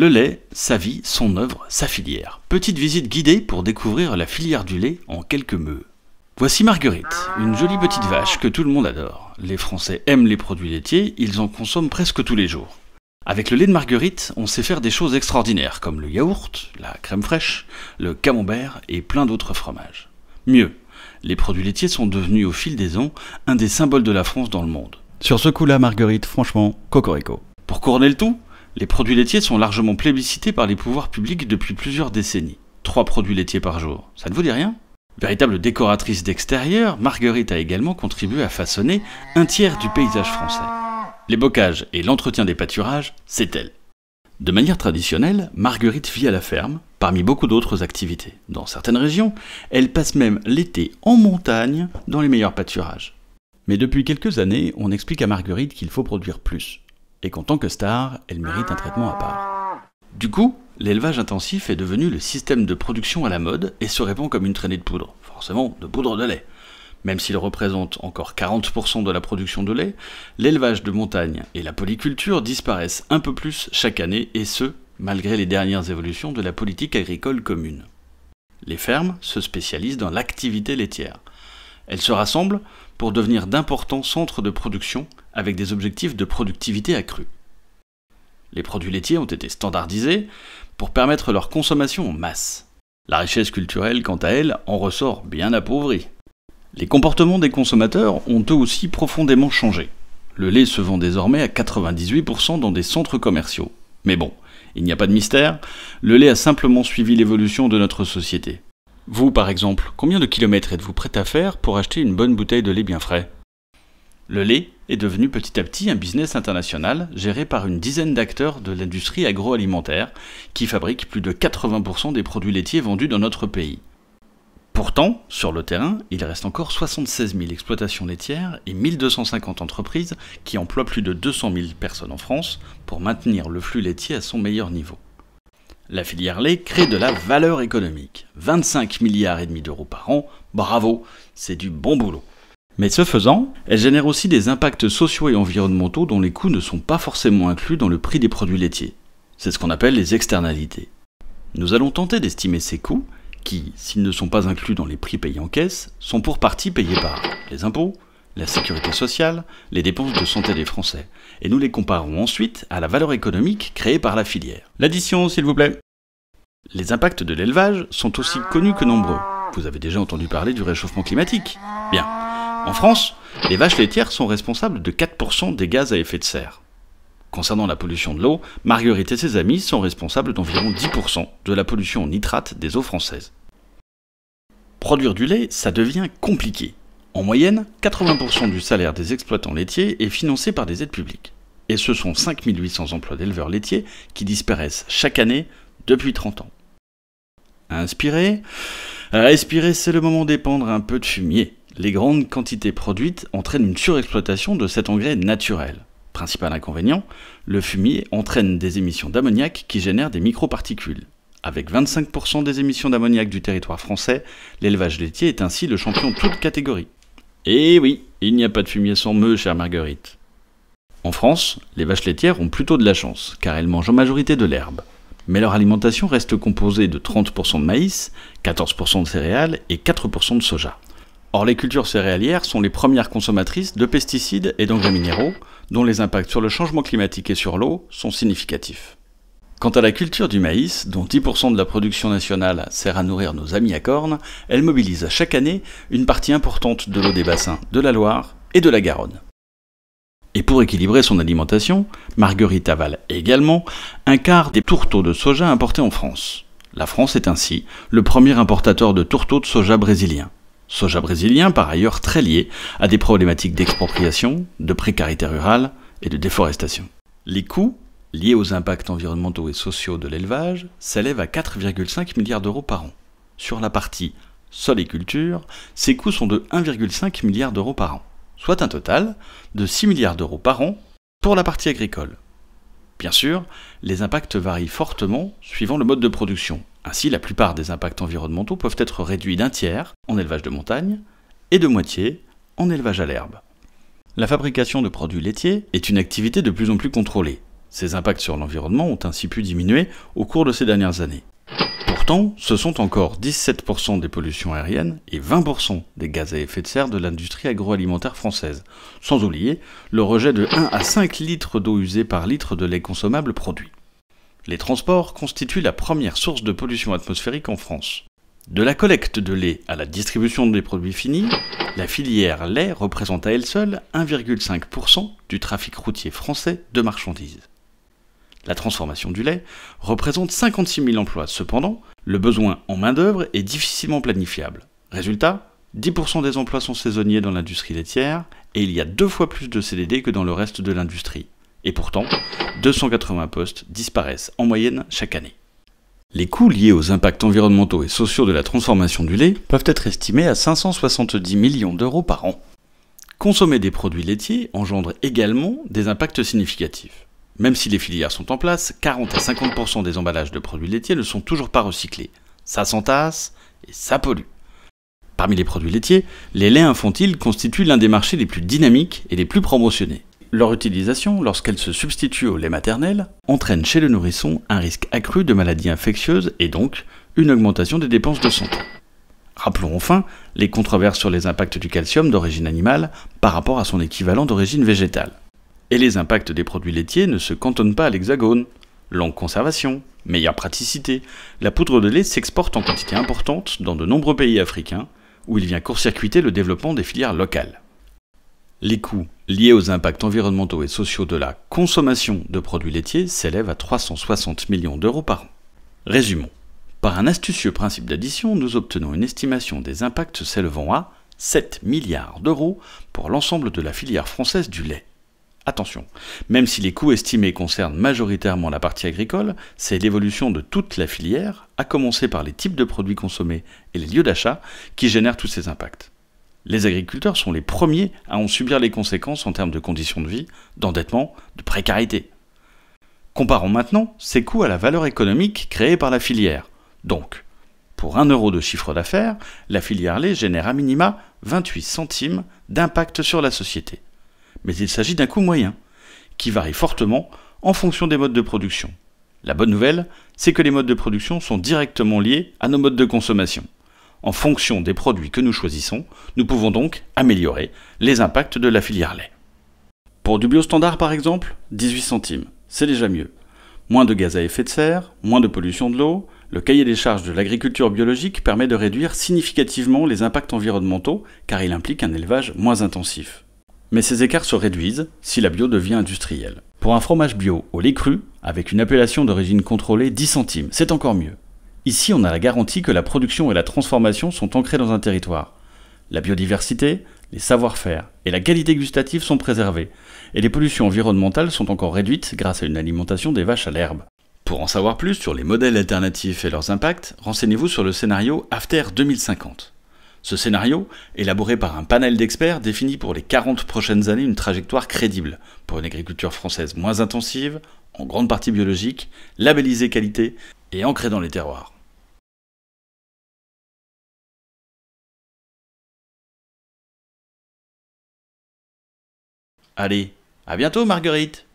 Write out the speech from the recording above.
Le lait, sa vie, son œuvre, sa filière. Petite visite guidée pour découvrir la filière du lait en quelques mots. Voici Marguerite, une jolie petite vache que tout le monde adore. Les Français aiment les produits laitiers, ils en consomment presque tous les jours. Avec le lait de Marguerite, on sait faire des choses extraordinaires comme le yaourt, la crème fraîche, le camembert et plein d'autres fromages. Mieux, les produits laitiers sont devenus au fil des ans un des symboles de la France dans le monde. Sur ce coup-là, Marguerite, franchement, cocorico. Pour couronner le tout, les produits laitiers sont largement plébiscités par les pouvoirs publics depuis plusieurs décennies. Trois produits laitiers par jour, ça ne vous dit rien Véritable décoratrice d'extérieur, Marguerite a également contribué à façonner un tiers du paysage français. Les bocages et l'entretien des pâturages, c'est elle. De manière traditionnelle, Marguerite vit à la ferme, parmi beaucoup d'autres activités. Dans certaines régions, elle passe même l'été en montagne dans les meilleurs pâturages. Mais depuis quelques années, on explique à Marguerite qu'il faut produire plus, et qu'en tant que star, elle mérite un traitement à part. Du coup, l'élevage intensif est devenu le système de production à la mode et se répand comme une traînée de poudre, forcément de poudre de lait. Même s'il représente encore 40% de la production de lait, l'élevage de montagne et la polyculture disparaissent un peu plus chaque année, et ce, malgré les dernières évolutions de la politique agricole commune. Les fermes se spécialisent dans l'activité laitière. Elles se rassemblent pour devenir d'importants centres de production avec des objectifs de productivité accrue. Les produits laitiers ont été standardisés pour permettre leur consommation en masse. La richesse culturelle, quant à elle, en ressort bien appauvrie. Les comportements des consommateurs ont eux aussi profondément changé. Le lait se vend désormais à 98% dans des centres commerciaux. Mais bon, il n'y a pas de mystère, le lait a simplement suivi l'évolution de notre société. Vous, par exemple, combien de kilomètres êtes-vous prêt à faire pour acheter une bonne bouteille de lait bien frais Le lait est devenu petit à petit un business international géré par une dizaine d'acteurs de l'industrie agroalimentaire qui fabrique plus de 80% des produits laitiers vendus dans notre pays. Pourtant, sur le terrain, il reste encore 76 000 exploitations laitières et 1250 entreprises qui emploient plus de 200 000 personnes en France pour maintenir le flux laitier à son meilleur niveau. La filière lait crée de la valeur économique. 25 milliards et demi d'euros par an, bravo, c'est du bon boulot. Mais ce faisant, elle génère aussi des impacts sociaux et environnementaux dont les coûts ne sont pas forcément inclus dans le prix des produits laitiers. C'est ce qu'on appelle les externalités. Nous allons tenter d'estimer ces coûts, qui, s'ils ne sont pas inclus dans les prix payés en caisse, sont pour partie payés par les impôts, la sécurité sociale, les dépenses de santé des Français, et nous les comparons ensuite à la valeur économique créée par la filière. L'addition, s'il vous plaît. Les impacts de l'élevage sont aussi connus que nombreux. Vous avez déjà entendu parler du réchauffement climatique Bien, en France, les vaches laitières sont responsables de 4% des gaz à effet de serre. Concernant la pollution de l'eau, Marguerite et ses amis sont responsables d'environ 10% de la pollution nitrate des eaux françaises. Produire du lait, ça devient compliqué. En moyenne, 80% du salaire des exploitants laitiers est financé par des aides publiques. Et ce sont 5800 emplois d'éleveurs laitiers qui disparaissent chaque année depuis 30 ans. Inspirez. Respirer, c'est le moment d'épandre un peu de fumier les grandes quantités produites entraînent une surexploitation de cet engrais naturel. Principal inconvénient, le fumier entraîne des émissions d'ammoniac qui génèrent des microparticules. Avec 25% des émissions d'ammoniac du territoire français, l'élevage laitier est ainsi le champion de toute catégorie. Et eh oui, il n'y a pas de fumier sans meux, chère Marguerite. En France, les vaches laitières ont plutôt de la chance, car elles mangent en majorité de l'herbe. Mais leur alimentation reste composée de 30% de maïs, 14% de céréales et 4% de soja. Or, les cultures céréalières sont les premières consommatrices de pesticides et d'engrais minéraux, dont les impacts sur le changement climatique et sur l'eau sont significatifs. Quant à la culture du maïs, dont 10% de la production nationale sert à nourrir nos amis à cornes, elle mobilise chaque année une partie importante de l'eau des bassins de la Loire et de la Garonne. Et pour équilibrer son alimentation, Marguerite avale également un quart des tourteaux de soja importés en France. La France est ainsi le premier importateur de tourteaux de soja brésilien soja brésilien par ailleurs très lié à des problématiques d'expropriation, de précarité rurale et de déforestation. Les coûts liés aux impacts environnementaux et sociaux de l'élevage s'élèvent à 4,5 milliards d'euros par an. Sur la partie sol et culture, ces coûts sont de 1,5 milliard d'euros par an, soit un total de 6 milliards d'euros par an pour la partie agricole. Bien sûr, les impacts varient fortement suivant le mode de production, ainsi, la plupart des impacts environnementaux peuvent être réduits d'un tiers en élevage de montagne et de moitié en élevage à l'herbe. La fabrication de produits laitiers est une activité de plus en plus contrôlée. Ses impacts sur l'environnement ont ainsi pu diminuer au cours de ces dernières années. Pourtant, ce sont encore 17% des pollutions aériennes et 20% des gaz à effet de serre de l'industrie agroalimentaire française, sans oublier le rejet de 1 à 5 litres d'eau usée par litre de lait consommable produit. Les transports constituent la première source de pollution atmosphérique en France. De la collecte de lait à la distribution des produits finis, la filière lait représente à elle seule 1,5% du trafic routier français de marchandises. La transformation du lait représente 56 000 emplois. Cependant, le besoin en main-d'œuvre est difficilement planifiable. Résultat, 10% des emplois sont saisonniers dans l'industrie laitière et il y a deux fois plus de CDD que dans le reste de l'industrie. Et pourtant, 280 postes disparaissent en moyenne chaque année. Les coûts liés aux impacts environnementaux et sociaux de la transformation du lait peuvent être estimés à 570 millions d'euros par an. Consommer des produits laitiers engendre également des impacts significatifs. Même si les filières sont en place, 40 à 50% des emballages de produits laitiers ne sont toujours pas recyclés. Ça s'entasse et ça pollue. Parmi les produits laitiers, les laits infantiles constituent l'un des marchés les plus dynamiques et les plus promotionnés leur utilisation, lorsqu'elle se substitue au lait maternel, entraîne chez le nourrisson un risque accru de maladies infectieuses et donc une augmentation des dépenses de santé. Rappelons enfin les controverses sur les impacts du calcium d'origine animale par rapport à son équivalent d'origine végétale. Et les impacts des produits laitiers ne se cantonnent pas à l'hexagone. Longue conservation, meilleure praticité, la poudre de lait s'exporte en quantité importante dans de nombreux pays africains, où il vient court-circuiter le développement des filières locales. Les coûts liés aux impacts environnementaux et sociaux de la consommation de produits laitiers s'élèvent à 360 millions d'euros par an. Résumons. Par un astucieux principe d'addition, nous obtenons une estimation des impacts s'élevant à 7 milliards d'euros pour l'ensemble de la filière française du lait. Attention, même si les coûts estimés concernent majoritairement la partie agricole, c'est l'évolution de toute la filière, à commencer par les types de produits consommés et les lieux d'achat, qui génèrent tous ces impacts les agriculteurs sont les premiers à en subir les conséquences en termes de conditions de vie, d'endettement, de précarité. Comparons maintenant ces coûts à la valeur économique créée par la filière. Donc, pour 1 euro de chiffre d'affaires, la filière lait génère à minima 28 centimes d'impact sur la société. Mais il s'agit d'un coût moyen, qui varie fortement en fonction des modes de production. La bonne nouvelle, c'est que les modes de production sont directement liés à nos modes de consommation. En fonction des produits que nous choisissons, nous pouvons donc améliorer les impacts de la filière lait. Pour du bio standard par exemple, 18 centimes, c'est déjà mieux. Moins de gaz à effet de serre, moins de pollution de l'eau, le cahier des charges de l'agriculture biologique permet de réduire significativement les impacts environnementaux car il implique un élevage moins intensif. Mais ces écarts se réduisent si la bio devient industrielle. Pour un fromage bio au lait cru, avec une appellation d'origine contrôlée 10 centimes, c'est encore mieux. Ici, on a la garantie que la production et la transformation sont ancrées dans un territoire. La biodiversité, les savoir-faire et la qualité gustative sont préservés, et les pollutions environnementales sont encore réduites grâce à une alimentation des vaches à l'herbe. Pour en savoir plus sur les modèles alternatifs et leurs impacts, renseignez-vous sur le scénario After 2050. Ce scénario, élaboré par un panel d'experts, définit pour les 40 prochaines années une trajectoire crédible pour une agriculture française moins intensive, en grande partie biologique, labellisée qualité et ancré dans les terroirs. Allez, à bientôt Marguerite